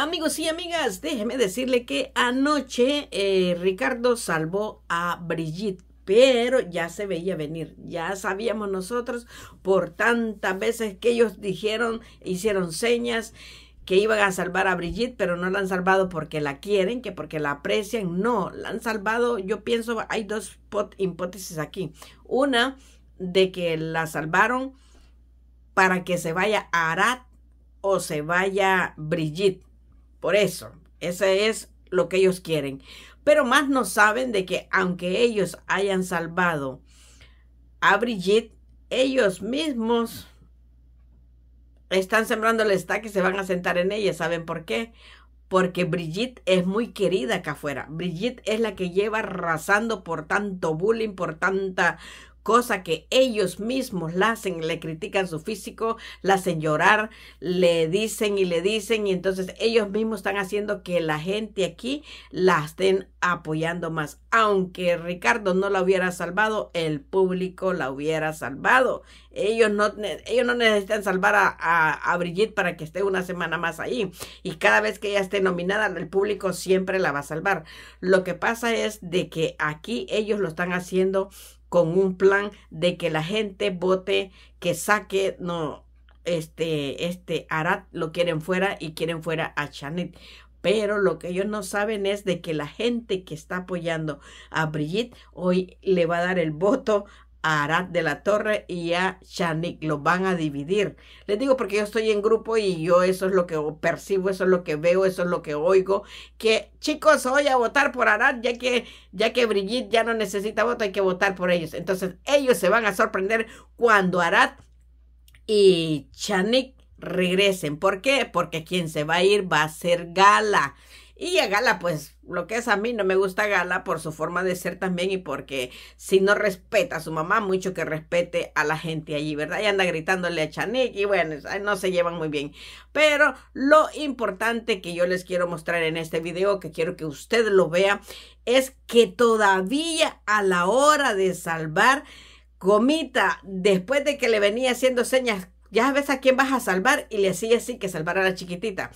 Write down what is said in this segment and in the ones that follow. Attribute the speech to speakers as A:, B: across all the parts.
A: Amigos y amigas, déjeme decirle que anoche eh, Ricardo salvó a Brigitte pero ya se veía venir, ya sabíamos nosotros por tantas veces que ellos dijeron, hicieron señas que iban a salvar a Brigitte, pero no la han salvado porque la quieren, que porque la aprecian, no, la han salvado, yo pienso, hay dos hipótesis aquí, una de que la salvaron para que se vaya a Arat o se vaya Brigitte, por eso, eso es lo que ellos quieren. Pero más no saben de que aunque ellos hayan salvado a Brigitte, ellos mismos están sembrando el estaca y se van a sentar en ella. ¿Saben por qué? Porque Brigitte es muy querida acá afuera. Brigitte es la que lleva arrasando por tanto bullying, por tanta cosa que ellos mismos la hacen, le critican su físico, la hacen llorar, le dicen y le dicen, y entonces ellos mismos están haciendo que la gente aquí la estén apoyando más. Aunque Ricardo no la hubiera salvado, el público la hubiera salvado. Ellos no, ellos no necesitan salvar a, Brigitte para que esté una semana más ahí. Y cada vez que ella esté nominada, el público siempre la va a salvar. Lo que pasa es de que aquí ellos lo están haciendo con un plan de que la gente vote, que saque, no, este, este, Arat lo quieren fuera y quieren fuera a Chanet. Pero lo que ellos no saben es de que la gente que está apoyando a Brigitte hoy le va a dar el voto a Arad de la Torre y a Chanik lo van a dividir. Les digo porque yo estoy en grupo y yo eso es lo que percibo, eso es lo que veo, eso es lo que oigo. Que chicos, voy a votar por Arad, ya que, ya que Brigitte ya no necesita voto, hay que votar por ellos. Entonces ellos se van a sorprender cuando Arad y Chanik regresen. ¿Por qué? Porque quien se va a ir va a ser Gala. Y a Gala, pues lo que es a mí no me gusta Gala por su forma de ser también y porque si no respeta a su mamá, mucho que respete a la gente allí, ¿verdad? Y anda gritándole a Chanik y bueno, no se llevan muy bien. Pero lo importante que yo les quiero mostrar en este video, que quiero que usted lo vea, es que todavía a la hora de salvar Gomita, después de que le venía haciendo señas, ya ves a quién vas a salvar y le hacía así que salvar a la chiquitita.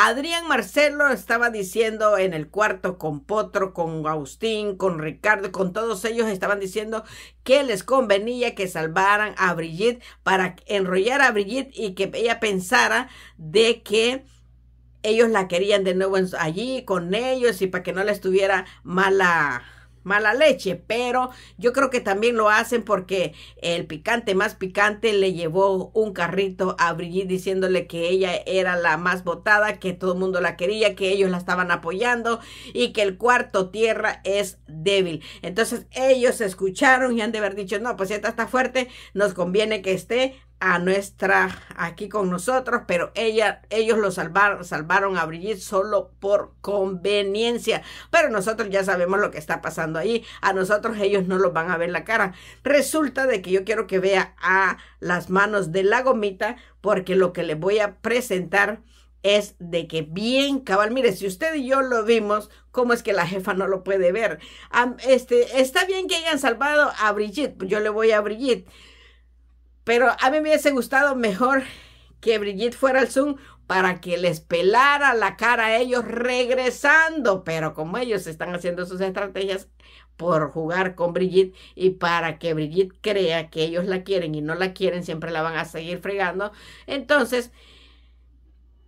A: Adrián Marcelo estaba diciendo en el cuarto con Potro, con Agustín, con Ricardo, con todos ellos estaban diciendo que les convenía que salvaran a Brigitte para enrollar a Brigitte y que ella pensara de que ellos la querían de nuevo allí con ellos y para que no le estuviera mala mala leche, pero yo creo que también lo hacen porque el picante más picante le llevó un carrito a Brigitte diciéndole que ella era la más votada, que todo el mundo la quería, que ellos la estaban apoyando y que el cuarto tierra es débil. Entonces ellos escucharon y han de haber dicho, no, pues esta está fuerte, nos conviene que esté, a nuestra aquí con nosotros, pero ella, ellos lo salvaron, salvaron a Brigitte solo por conveniencia. Pero nosotros ya sabemos lo que está pasando ahí. A nosotros ellos no lo van a ver la cara. Resulta de que yo quiero que vea a las manos de la gomita, porque lo que les voy a presentar es de que bien cabal, mire, si usted y yo lo vimos, ¿cómo es que la jefa no lo puede ver? este, está bien que hayan salvado a Brigitte, yo le voy a Brigitte pero a mí me hubiese gustado mejor que Brigitte fuera al Zoom para que les pelara la cara a ellos regresando. Pero como ellos están haciendo sus estrategias por jugar con Brigitte y para que Brigitte crea que ellos la quieren y no la quieren, siempre la van a seguir fregando. Entonces,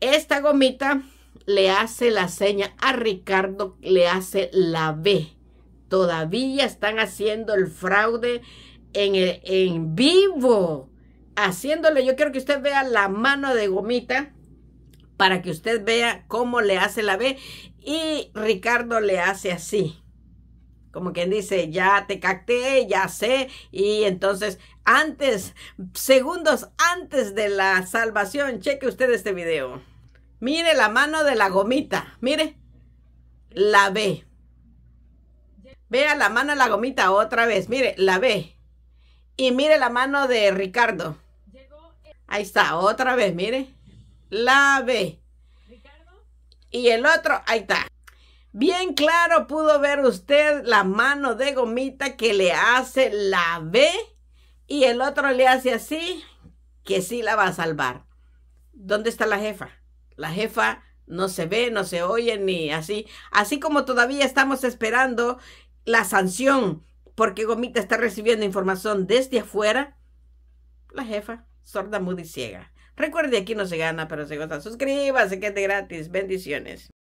A: esta gomita le hace la seña a Ricardo, le hace la B. Todavía están haciendo el fraude en, en vivo, haciéndole, yo quiero que usted vea la mano de gomita para que usted vea cómo le hace la B y Ricardo le hace así. Como quien dice, ya te cacté, ya sé. Y entonces, antes, segundos antes de la salvación, cheque usted este video. Mire la mano de la gomita. Mire, la B. Vea la mano de la gomita otra vez. Mire, la B. Y mire la mano de Ricardo. Ahí está, otra vez, mire. La B. Y el otro, ahí está. Bien claro pudo ver usted la mano de gomita que le hace la B y el otro le hace así, que sí la va a salvar. ¿Dónde está la jefa? La jefa no se ve, no se oye ni así. Así como todavía estamos esperando la sanción porque Gomita está recibiendo información desde afuera, la jefa, sorda, muda y ciega. Recuerde, aquí no se gana, pero se goza. Suscríbase, que es gratis. Bendiciones.